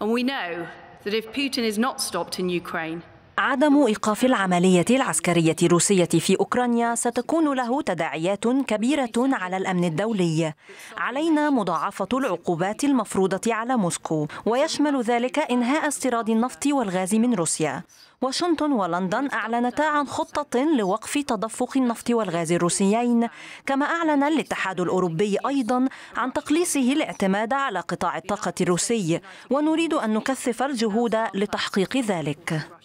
And we know that if Putin is not stopped in Ukraine, عدم إيقاف العملية العسكرية الروسية في أوكرانيا ستكون له تداعيات كبيرة على الأمن الدولي علينا مضاعفة العقوبات المفروضة على موسكو ويشمل ذلك إنهاء استيراد النفط والغاز من روسيا واشنطن ولندن أعلنتا عن خطة لوقف تدفق النفط والغاز الروسيين كما أعلن الاتحاد الأوروبي أيضا عن تقليصه الاعتماد على قطاع الطاقة الروسي ونريد أن نكثف الجهود لتحقيق ذلك